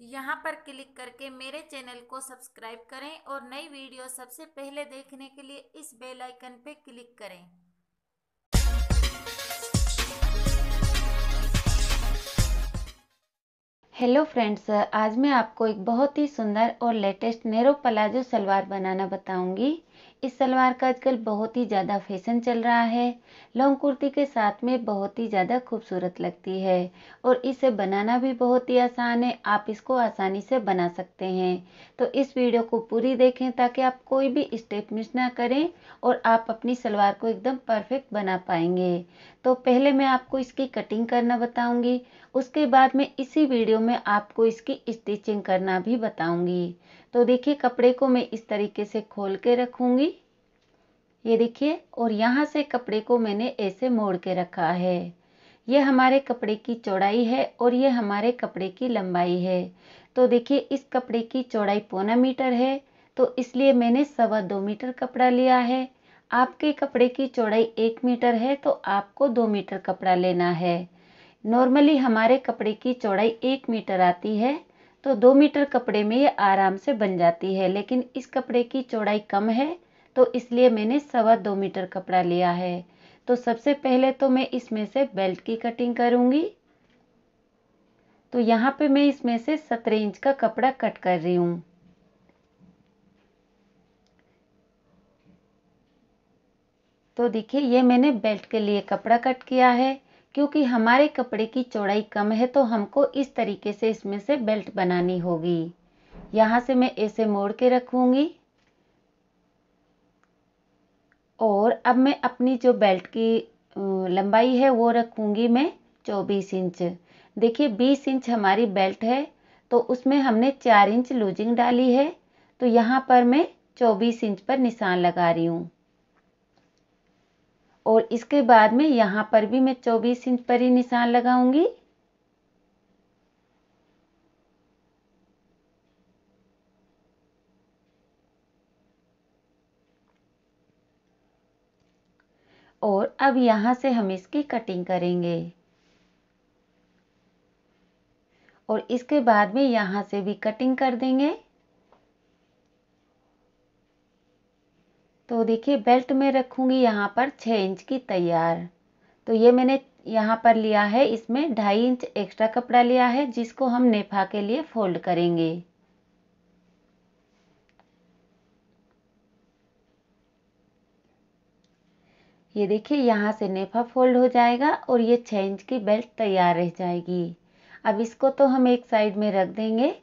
यहाँ पर क्लिक करके मेरे चैनल को सब्सक्राइब करें और नई वीडियो सबसे पहले देखने के लिए इस बेल आइकन पर क्लिक करें हेलो फ्रेंड्स आज मैं आपको एक बहुत ही सुंदर और लेटेस्ट नेरो प्लाजो सलवार बनाना बताऊंगी इस सलवार का आजकल बहुत ही ज़्यादा फैशन चल रहा है लॉन्ग कुर्ती के साथ में बहुत ही ज़्यादा खूबसूरत लगती है और इसे बनाना भी बहुत ही आसान है आप इसको आसानी से बना सकते हैं तो इस वीडियो को पूरी देखें ताकि आप कोई भी स्टेप मिस ना करें और आप अपनी सलवार को एकदम परफेक्ट बना पाएंगे तो पहले मैं आपको इसकी कटिंग करना बताऊँगी उसके बाद में इसी वीडियो में आपको इसकी स्टिचिंग करना भी बताऊंगी तो देखिए कपड़े को मैं इस तरीके से खोल के रखूंगी ये देखिए और यहाँ से कपड़े को मैंने ऐसे मोड़ के रखा है ये हमारे कपड़े की चौड़ाई है और ये हमारे कपड़े की लंबाई है तो देखिए इस कपड़े की चौड़ाई पौना मीटर है तो इसलिए मैंने सवा दो मीटर कपड़ा लिया है आपके कपड़े की चौड़ाई एक मीटर है तो आपको दो मीटर कपड़ा लेना है नॉर्मली हमारे कपड़े की चौड़ाई एक मीटर आती है तो दो मीटर कपड़े में ये आराम से बन जाती है लेकिन इस कपड़े की चौड़ाई कम है तो इसलिए मैंने सवा दो मीटर कपड़ा लिया है तो सबसे पहले तो मैं इसमें से बेल्ट की कटिंग करूँगी तो यहाँ पे मैं इसमें से सत्रह इंच का कपड़ा कट कर रही हूँ तो देखिए ये मैंने बेल्ट के लिए कपड़ा कट किया है क्योंकि हमारे कपड़े की चौड़ाई कम है तो हमको इस तरीके से इसमें से बेल्ट बनानी होगी यहाँ से मैं ऐसे मोड़ के रखूँगी और अब मैं अपनी जो बेल्ट की लंबाई है वो रखूँगी मैं चौबीस इंच देखिए बीस इंच हमारी बेल्ट है तो उसमें हमने चार इंच लूजिंग डाली है तो यहाँ पर मैं चौबीस इंच पर निशान लगा रही हूँ और इसके बाद में यहाँ पर भी मैं 24 इंच पर ही निशान लगाऊंगी और अब यहाँ से हम इसकी कटिंग करेंगे और इसके बाद में यहाँ से भी कटिंग कर देंगे तो देखिए बेल्ट में रखूँगी यहाँ पर छः इंच की तैयार तो ये मैंने यहाँ पर लिया है इसमें ढाई इंच एक्स्ट्रा कपड़ा लिया है जिसको हम नेफा के लिए फोल्ड करेंगे ये देखिए यहाँ से नेफा फोल्ड हो जाएगा और ये छः इंच की बेल्ट तैयार रह जाएगी अब इसको तो हम एक साइड में रख देंगे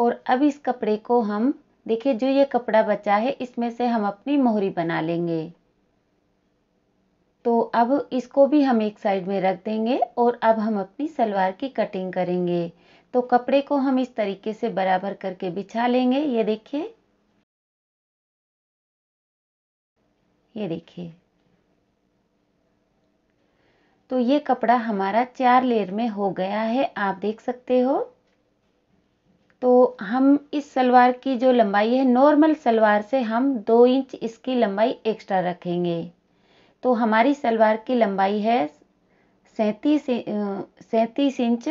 और अब इस कपड़े को हम देखिए जो ये कपड़ा बचा है इसमें से हम अपनी मोहरी बना लेंगे तो अब इसको भी हम एक साइड में रख देंगे और अब हम अपनी सलवार की कटिंग करेंगे तो कपड़े को हम इस तरीके से बराबर करके बिछा लेंगे ये देखिए ये देखिए तो ये कपड़ा हमारा चार लेयर में हो गया है आप देख सकते हो तो हम इस सलवार की जो लंबाई है नॉर्मल सलवार से हम दो इंच इसकी लंबाई एक्स्ट्रा रखेंगे तो हमारी सलवार की लंबाई है सैंतीस सैंतीस इंच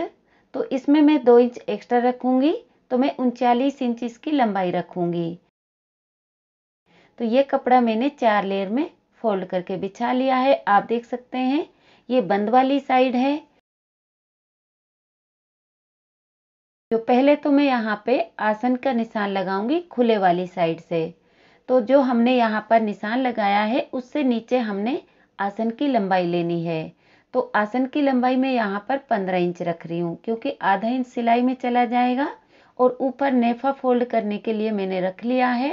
तो इसमें मैं दो इंच एक्स्ट्रा रखूँगी तो मैं उनचालीस इंच इसकी लंबाई रखूँगी तो ये कपड़ा मैंने चार लेयर में फोल्ड करके बिछा लिया है आप देख सकते हैं ये बंद वाली साइड है जो तो पहले तो मैं यहाँ पे आसन का निशान लगाऊंगी खुले वाली साइड से तो जो हमने यहाँ पर निशान लगाया है उससे नीचे हमने आसन की लंबाई लेनी है तो आसन की लंबाई मैं यहाँ पर पंद्रह इंच रख रही हूँ क्योंकि आधा इंच सिलाई में चला जाएगा और ऊपर नेफा फोल्ड करने के लिए मैंने रख लिया है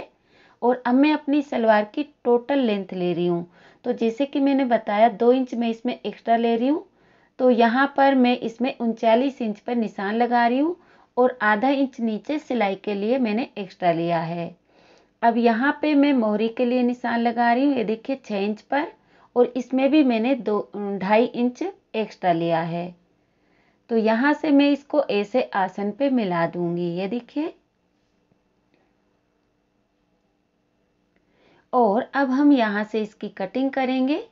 और अब मैं अपनी सलवार की टोटल लेंथ ले रही हूँ तो जैसे कि मैंने बताया दो इंच में इसमें एक्स्ट्रा ले रही हूँ तो यहाँ पर मैं इसमें उनचालीस इंच पर निशान लगा रही हूँ और आधा इंच नीचे सिलाई के लिए मैंने एक्स्ट्रा लिया है अब यहाँ पे मैं मोहरी के लिए निशान लगा रही हूँ ये देखिए छः इंच पर और इसमें भी मैंने दो ढाई इंच एक्स्ट्रा लिया है तो यहाँ से मैं इसको ऐसे आसन पे मिला दूंगी ये देखिए और अब हम यहाँ से इसकी कटिंग करेंगे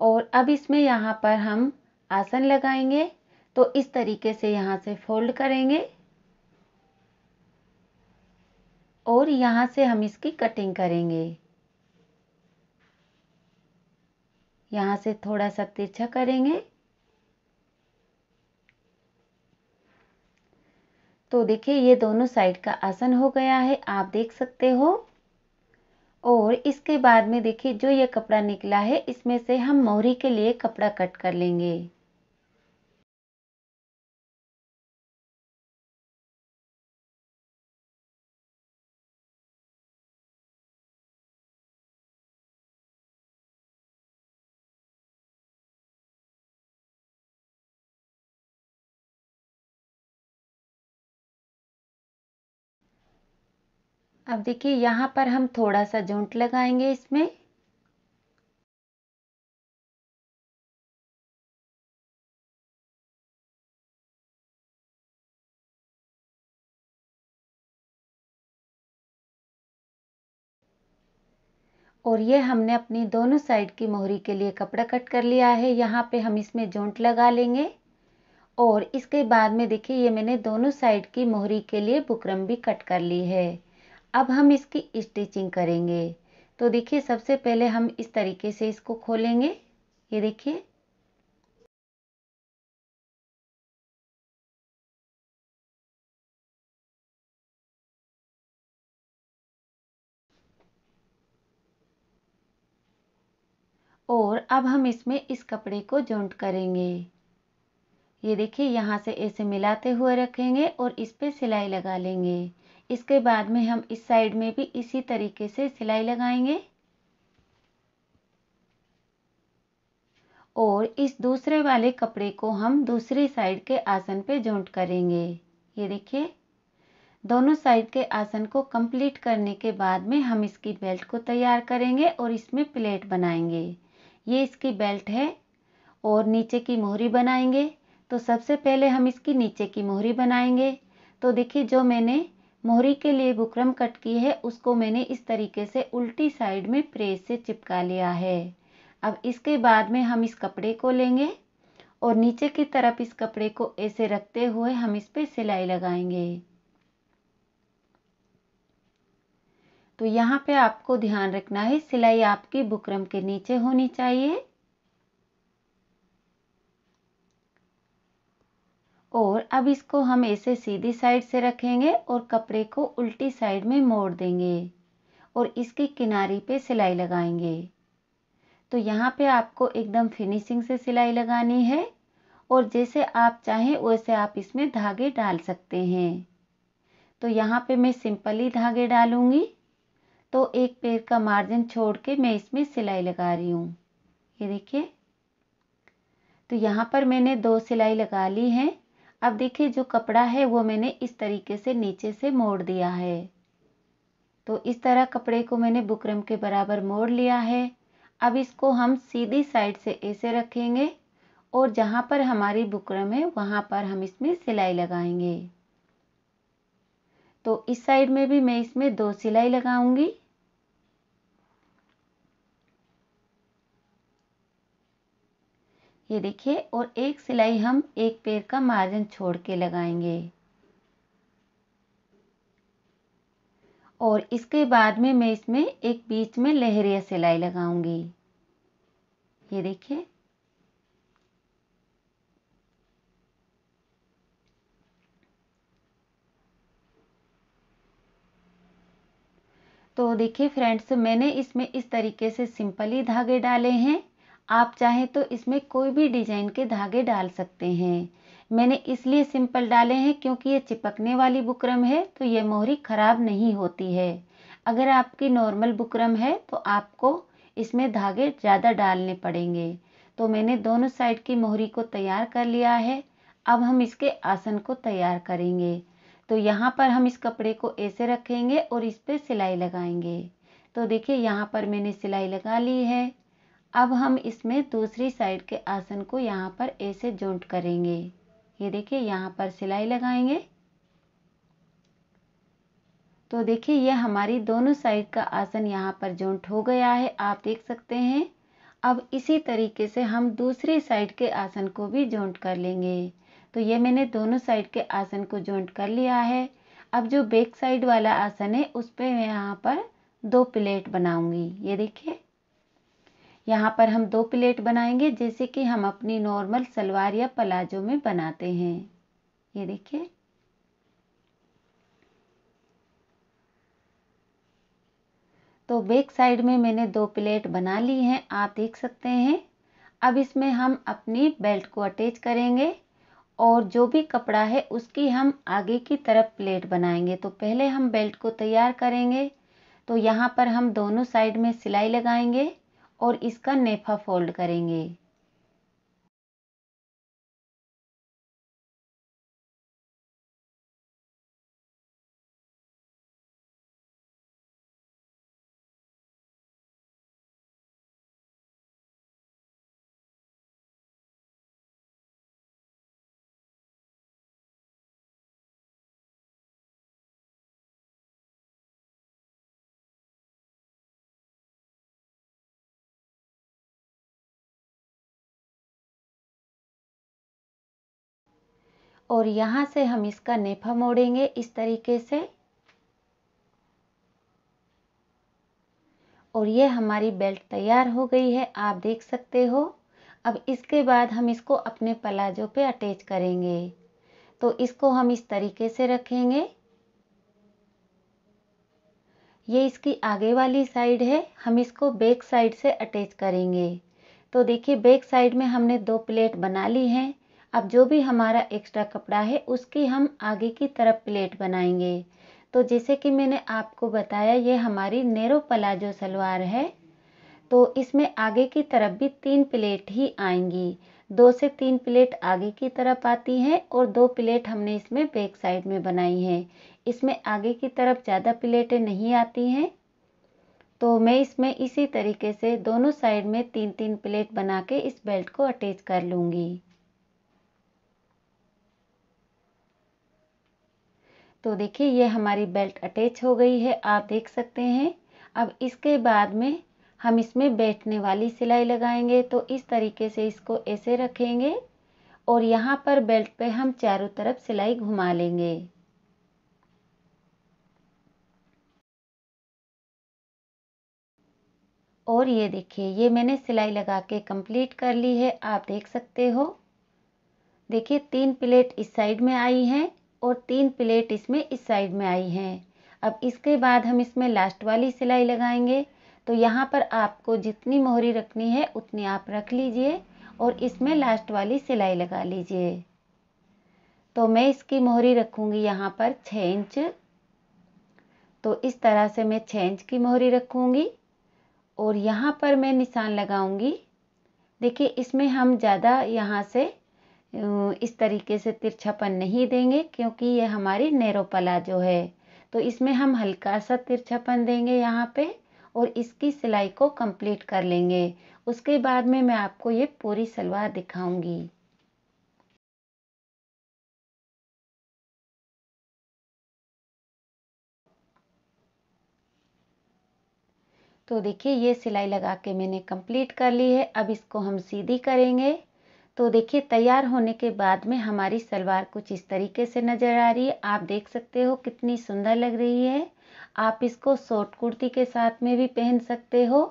और अब इसमें यहाँ पर हम आसन लगाएंगे तो इस तरीके से यहाँ से फोल्ड करेंगे और यहाँ से हम इसकी कटिंग करेंगे यहाँ से थोड़ा सा तिरछा करेंगे तो देखिए ये दोनों साइड का आसन हो गया है आप देख सकते हो और इसके बाद में देखिए जो ये कपड़ा निकला है इसमें से हम मोहरी के लिए कपड़ा कट कर लेंगे अब देखिए यहाँ पर हम थोड़ा सा जोंट लगाएंगे इसमें और ये हमने अपनी दोनों साइड की मोहरी के लिए कपड़ा कट कर लिया है यहाँ पे हम इसमें जोंट लगा लेंगे और इसके बाद में देखिए ये मैंने दोनों साइड की मोहरी के लिए बुकरम भी कट कर ली है अब हम इसकी स्टिचिंग करेंगे तो देखिए सबसे पहले हम इस तरीके से इसको खोलेंगे ये देखिए और अब हम इसमें इस कपड़े को जॉइंट करेंगे ये देखिए यहाँ से ऐसे मिलाते हुए रखेंगे और इस पर सिलाई लगा लेंगे इसके बाद में हम इस साइड में भी इसी तरीके से सिलाई लगाएंगे और इस दूसरे वाले कपड़े को हम दूसरी साइड के आसन पे जॉइंट करेंगे ये देखिए दोनों साइड के आसन को कंप्लीट करने के बाद में हम इसकी बेल्ट को तैयार करेंगे और इसमें प्लेट बनाएंगे ये इसकी बेल्ट है और नीचे की मोहरी बनाएंगे तो सबसे पहले हम इसकी नीचे की मोहरी बनाएंगे तो देखिए जो मैंने मोहरी के लिए बुकरम कट की है उसको मैंने इस तरीके से उल्टी साइड में प्रेस से चिपका लिया है अब इसके बाद में हम इस कपड़े को लेंगे और नीचे की तरफ इस कपड़े को ऐसे रखते हुए हम इस पर सिलाई लगाएंगे तो यहाँ पे आपको ध्यान रखना है सिलाई आपकी बुकरम के नीचे होनी चाहिए और अब इसको हम ऐसे सीधी साइड से रखेंगे और कपड़े को उल्टी साइड में मोड़ देंगे और इसके किनारे पे सिलाई लगाएंगे तो यहाँ पे आपको एकदम फिनिशिंग से सिलाई लगानी है और जैसे आप चाहें वैसे आप इसमें धागे डाल सकते हैं तो यहाँ पे मैं सिंपली धागे डालूँगी तो एक पैर का मार्जिन छोड़ के मैं इसमें सिलाई लगा रही हूँ ये देखिए तो यहाँ पर मैंने दो सिलाई लगा ली है अब देखिए जो कपड़ा है वो मैंने इस तरीके से नीचे से मोड़ दिया है तो इस तरह कपड़े को मैंने बुकरम के बराबर मोड़ लिया है अब इसको हम सीधी साइड से ऐसे रखेंगे और जहाँ पर हमारी बुकरम है वहाँ पर हम इसमें सिलाई लगाएंगे तो इस साइड में भी मैं इसमें दो सिलाई लगाऊंगी ये देखिए और एक सिलाई हम एक पैर का मार्जिन छोड़ के लगाएंगे और इसके बाद में मैं इसमें एक बीच में लहरिया सिलाई लगाऊंगी ये देखिए तो देखिए फ्रेंड्स मैंने इसमें इस तरीके से सिंपली धागे डाले हैं आप चाहें तो इसमें कोई भी डिजाइन के धागे डाल सकते हैं मैंने इसलिए सिंपल डाले हैं क्योंकि ये चिपकने वाली बुकरम है तो ये मोहरी ख़राब नहीं होती है अगर आपकी नॉर्मल बुकरम है तो आपको इसमें धागे ज़्यादा डालने पड़ेंगे तो मैंने दोनों साइड की मोहरी को तैयार कर लिया है अब हम इसके आसन को तैयार करेंगे तो यहाँ पर हम इस कपड़े को ऐसे रखेंगे और इस पर सिलाई लगाएंगे तो देखिए यहाँ पर मैंने सिलाई लगा ली है अब हम इसमें दूसरी साइड के आसन को यहाँ पर ऐसे जॉइंट करेंगे ये देखिए यहाँ पर सिलाई लगाएंगे तो देखिए यह हमारी दोनों साइड का आसन यहाँ पर जॉइंट हो गया है आप देख सकते हैं अब इसी तरीके से हम दूसरी साइड के आसन को भी जॉइंट कर लेंगे तो ये मैंने दोनों साइड के आसन को जॉइंट कर लिया है अब जो बैक साइड वाला आसन है उस पर मैं यहाँ पर दो प्लेट बनाऊंगी ये देखिए यहाँ पर हम दो प्लेट बनाएंगे जैसे कि हम अपनी नॉर्मल सलवार या पलाजो में बनाते हैं ये देखिए तो बैक साइड में मैंने दो प्लेट बना ली हैं आप देख सकते हैं अब इसमें हम अपनी बेल्ट को अटैच करेंगे और जो भी कपड़ा है उसकी हम आगे की तरफ प्लेट बनाएंगे तो पहले हम बेल्ट को तैयार करेंगे तो यहाँ पर हम दोनों साइड में सिलाई लगाएंगे और इसका नेफा फोल्ड करेंगे और यहाँ से हम इसका नेफा मोड़ेंगे इस तरीके से और ये हमारी बेल्ट तैयार हो गई है आप देख सकते हो अब इसके बाद हम इसको अपने पलाजो पे अटैच करेंगे तो इसको हम इस तरीके से रखेंगे ये इसकी आगे वाली साइड है हम इसको बैक साइड से अटैच करेंगे तो देखिए बैक साइड में हमने दो प्लेट बना ली हैं अब जो भी हमारा एक्स्ट्रा कपड़ा है उसकी हम आगे की तरफ प्लेट बनाएंगे तो जैसे कि मैंने आपको बताया ये हमारी नेरो पलाजो सलवार है तो इसमें आगे की तरफ भी तीन प्लेट ही आएंगी दो से तीन प्लेट आगे की तरफ आती हैं और दो प्लेट हमने इसमें बैक साइड में बनाई हैं इसमें आगे की तरफ ज़्यादा प्लेटें नहीं आती हैं तो मैं इसमें इसी तरीके से दोनों साइड में तीन तीन प्लेट बना के इस बेल्ट को अटैच कर लूँगी तो देखिए ये हमारी बेल्ट अटैच हो गई है आप देख सकते हैं अब इसके बाद में हम इसमें बैठने वाली सिलाई लगाएंगे तो इस तरीके से इसको ऐसे रखेंगे और यहाँ पर बेल्ट पे हम चारों तरफ सिलाई घुमा लेंगे और ये देखिए ये मैंने सिलाई लगा के कंप्लीट कर ली है आप देख सकते हो देखिए तीन प्लेट इस साइड में आई हैं और तीन प्लेट इसमें इस साइड में आई हैं अब इसके बाद हम इसमें लास्ट वाली सिलाई लगाएंगे तो यहाँ पर आपको जितनी मोहरी रखनी है उतनी आप रख लीजिए और इसमें लास्ट वाली सिलाई लगा लीजिए तो मैं इसकी मोहरी रखूँगी यहाँ पर छः इंच तो इस तरह से मैं छः इंच की मोहरी रखूँगी और यहाँ पर मैं निशान लगाऊँगी देखिए इसमें हम ज़्यादा यहाँ से इस तरीके से तिरछापन नहीं देंगे क्योंकि ये हमारी नेरो जो है तो इसमें हम हल्का सा तिरछापन देंगे यहाँ पे और इसकी सिलाई को कंप्लीट कर लेंगे उसके बाद में मैं आपको ये पूरी सलवार दिखाऊंगी तो देखिए ये सिलाई लगा के मैंने कंप्लीट कर ली है अब इसको हम सीधी करेंगे तो देखिए तैयार होने के बाद में हमारी सलवार कुछ इस तरीके से नज़र आ रही है आप देख सकते हो कितनी सुंदर लग रही है आप इसको शॉर्ट कुर्ती के साथ में भी पहन सकते हो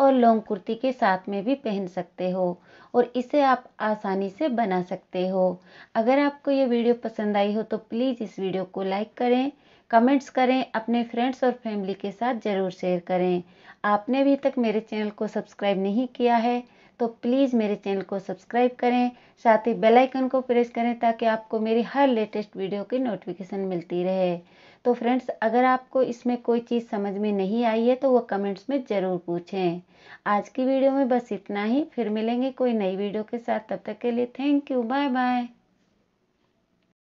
और लॉन्ग कुर्ती के साथ में भी पहन सकते हो और इसे आप आसानी से बना सकते हो अगर आपको ये वीडियो पसंद आई हो तो प्लीज़ इस वीडियो को लाइक करें कमेंट्स करें अपने फ्रेंड्स और फैमिली के साथ ज़रूर शेयर करें आपने अभी तक मेरे चैनल को सब्सक्राइब नहीं किया है तो प्लीज़ मेरे चैनल को सब्सक्राइब करें साथ ही बेल आइकन को प्रेस करें ताकि आपको मेरी हर लेटेस्ट वीडियो की नोटिफिकेशन मिलती रहे तो फ्रेंड्स अगर आपको इसमें कोई चीज़ समझ में नहीं आई है तो वो कमेंट्स में ज़रूर पूछें आज की वीडियो में बस इतना ही फिर मिलेंगे कोई नई वीडियो के साथ तब तक के लिए थैंक यू बाय बाय